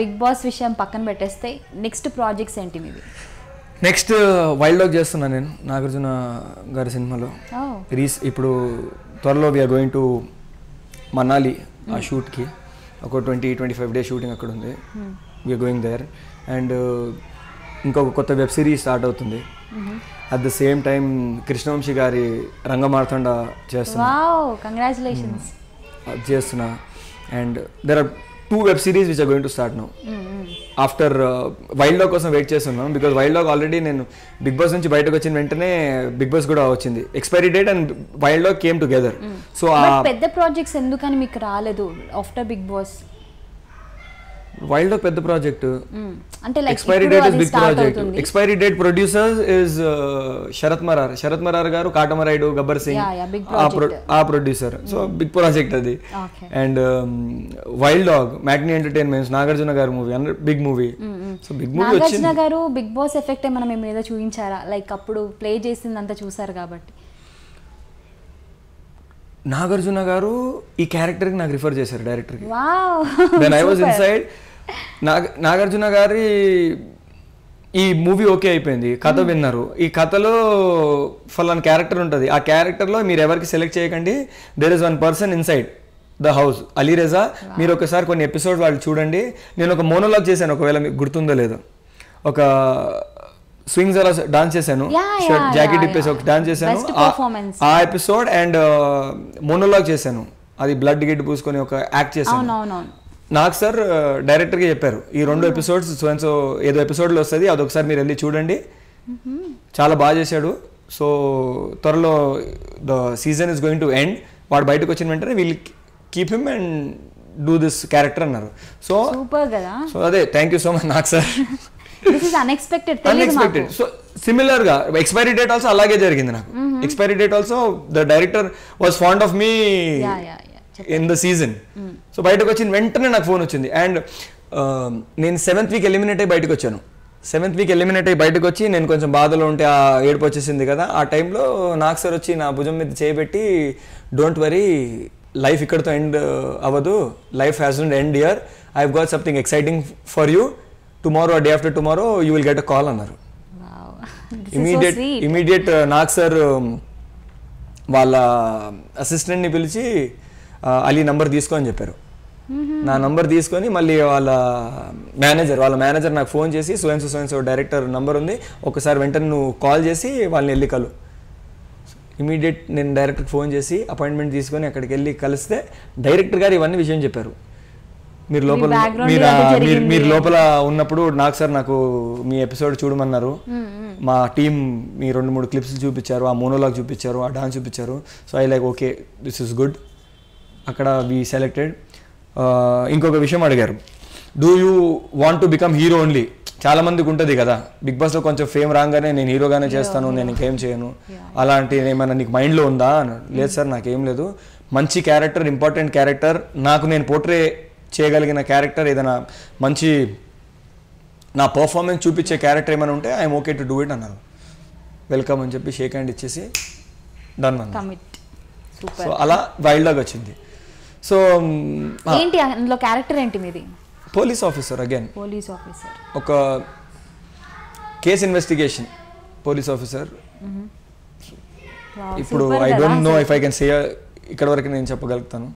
Big boss విషయం పక్కన పెట్టేస్తే నెక్స్ట్ ప్రాజెక్ట్స్ ఏంటి మీవి నెక్స్ట్ వైల్డ్ uh, డాగ్ చేస్తున్నాను నేను నాగార్జున గారి సినిమాలో రీస్ ఇప్పుడు త్వరలో వీఆర్ గోయింగ్ టు మనాలి ఆ hmm. షూట్కి ఒక twenty twenty five day shooting అక్కడ ఉంది వీఆర్ గోయింగ్ దేర్ అండ్ ఇంకొక కొత్త వెబ్ సిరీస్ స్టార్ట్ అవుతుంది at the same time Krishnavamsi గారి రంగమార్తండ చేస్తున్నా hmm. చేస్తున్నా and there are two web series which going to start now after wild dog కోసం wait చేస్తున్నాం బికాజ్ వైల్డ్ డాగ్ ఆల్రెడీ నేను Bigg Boss నుంచి బయటకు వచ్చిన వెంటనే బిగ్ బాస్ కూడా వచ్చింది expiry date and wild dog came together so పెద్ద ప్రాజెక్ట్స్ ఎందుకని మీకు రాలేదు ఆఫ్టర్ బిగ్ బాస్ వైల్డ్ పెద్ద ప్రాజెక్ట్ అంటే expiry date is big project expiry date producer is Sharath Marar Sharath Marar గారు కాటమరాయుడు గబ్బర్ సింగ్ ఆ ప్రొడ్యూసర్ సో బిగ్ ప్రాజెక్ట్ అది అండ్ వైల్డ్ డాగ్ మ్యాగ్నీ ఎంటర్టైన్మెంట్స్ నాగార్జున గారు movie big movie so big movie Nagarjuna గారు బిగ్ బాస్ ఎఫెక్ట్ ఏమైనా మేము ఏదో చూపించారా లైక్ అప్పుడు ప్లే చేసింది అంతా చూసారు కాబట్టి నాగార్జున గారు ఈ క్యారెక్టర్ కి నాకు రిఫర్ చేశారు డైరెక్టర్కి then I was inside Naga Nagarjuna గారి ఈ మూవీ ఓకే అయిపోయింది కథ విన్నారు ఈ కథలో ఫలాన్ క్యారెక్టర్ ఉంటుంది ఆ క్యారెక్టర్లో మీరు ఎవరికి సెలెక్ట్ చేయకండి there is one person inside the house Ali Reza మీరు ఒకసారి కొన్ని ఎపిసోడ్ వాళ్ళు చూడండి నేను ఒక మోనోలాగ్ చేశాను ఒకవేళ మీకు గుర్తుందో లేదు ఒక స్వింగ్స్ అలా డాన్స్ చేశాను జాకెట్ ఇప్పేసి ఒక డాన్స్ చేశాను ఆ ఎపిసోడ్ అండ్ మోనోలాగ్ చేశాను అది బ్లడ్ గిడ్ పూసుకొని ఒక యాక్ట్ చేశాను నాకు సార్ డైరెక్టర్గా చెప్పారు ఈ రెండు ఎపిసోడ్స్ సో ఏదో ఎపిసోడ్లో వస్తుంది అదొకసారి మీరు వెళ్ళి చూడండి చాలా బాగా చేశాడు సో త్వరలో the season is going to end వాడు బయటకు వచ్చిన వెంటనే we'll keep him and do this character అన్నారు సో సూపర్ కదా సో అదే థ్యాంక్ యూ సో మచ్ నాకు sir unexpected unexpected so similar గా ఎక్స్పైరీ డేట్ ఆల్సో అలాగే జరిగింది నాకు expiry date also the director was fond of me in the season so బయటకు వచ్చిన వెంటనే నాకు ఫోన్ వచ్చింది అండ్ um, నేను సెవెంత్ వీక్ ఎలిమినేట్ అయ్యి బయటకు వచ్చాను సెవెంత్ వీక్ ఎలిమినేట్ అయ్యి బయటకు వచ్చి నేను కొంచెం బాధలో ఉంటే ఆ ఏడుపు వచ్చేసింది కదా ఆ టైంలో నాకు సార్ వచ్చి నా భుజం మీద చేయబెట్టి డోంట్ వరీ లైఫ్ ఇక్కడతో ఎండ్ అవ్వదు life has an end here I got something exciting for you tomorrow day after tomorrow you will get a call అన్నారు ఇమీడియట్ ఇమీడియట్ uh, నాకు సార్ um, వాళ్ళ అసిస్టెంట్ని పిలిచి అలీ నంబర్ తీసుకో అని చెప్పారు నా నంబర్ తీసుకొని మళ్ళీ వాళ్ళ మేనేజర్ వాళ్ళ మేనేజర్ నాకు ఫోన్ చేసి సువెన్సు సువెన్సు డైరెక్టర్ నంబర్ ఉంది ఒకసారి వెంటనే నువ్వు కాల్ చేసి వాళ్ళని వెళ్ళి కలు ఇమీడియట్ నేను డైరెక్టర్కి ఫోన్ చేసి అపాయింట్మెంట్ తీసుకొని అక్కడికి వెళ్ళి కలిస్తే డైరెక్టర్ గారు ఇవన్నీ విషయం చెప్పారు మీరు లోపల మీరు మీరు లోపల ఉన్నప్పుడు నాకు సార్ నాకు మీ ఎపిసోడ్ చూడమన్నారు మా టీం మీ రెండు మూడు క్లిప్స్ చూపించారు ఆ మోనోలాగ్ చూపించారు ఆ డాన్స్ చూపించారు so I like okay this is good అక్కడ వి సెలెక్టెడ్ ఇంకొక విషయం అడిగారు do you want to become hero only చాలా మందికి ఉంటుంది కదా బిగ్ బాస్లో కొంచెం ఫేమ్ రాగానే నేను హీరోగానే చేస్తాను నేను ఇంకేం చేయను అలాంటి ఏమైనా నీకు మైండ్లో ఉందా లేదు hmm. సార్ నాకేం లేదు మంచి క్యారెక్టర్ ఇంపార్టెంట్ క్యారెక్టర్ నాకు నేను పోర్ట్రే చేయగలిగిన క్యారెక్టర్ ఏదైనా మంచి నా పర్ఫార్మెన్స్ చూపించే క్యారెక్టర్ ఏమైనా ఉంటే I'm okay to do it అన్నారు వెల్కమ్ అని చెప్పి షేక్ హ్యాండ్ ఇచ్చేసి డన్ అన్నారు సో అలా వైల్డ్ లాగా వచ్చింది సో um, ah. ఏంటి అందులో క్యారెక్టర్ ఏంటి మీది police officer again police officer ఒక case investigation police officer mm-hmm. ఇప్పుడు I don't know if I can say ఇక్కడ వరకు నేను చెప్పగలుగుతాను